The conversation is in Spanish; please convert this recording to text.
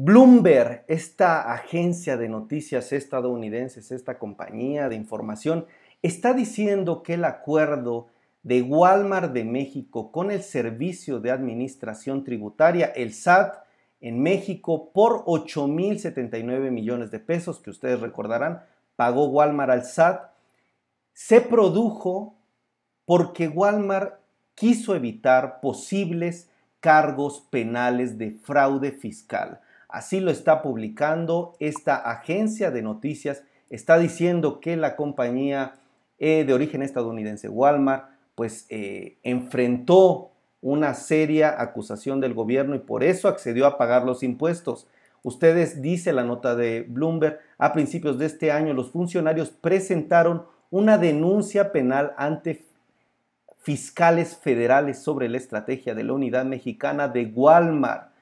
Bloomberg, esta agencia de noticias estadounidenses, esta compañía de información, está diciendo que el acuerdo de Walmart de México con el Servicio de Administración Tributaria, el SAT, en México por 8.079 millones de pesos, que ustedes recordarán, pagó Walmart al SAT, se produjo porque Walmart quiso evitar posibles cargos penales de fraude fiscal. Así lo está publicando esta agencia de noticias. Está diciendo que la compañía eh, de origen estadounidense Walmart pues eh, enfrentó una seria acusación del gobierno y por eso accedió a pagar los impuestos. Ustedes, dice la nota de Bloomberg, a principios de este año los funcionarios presentaron una denuncia penal ante fiscales federales sobre la estrategia de la unidad mexicana de Walmart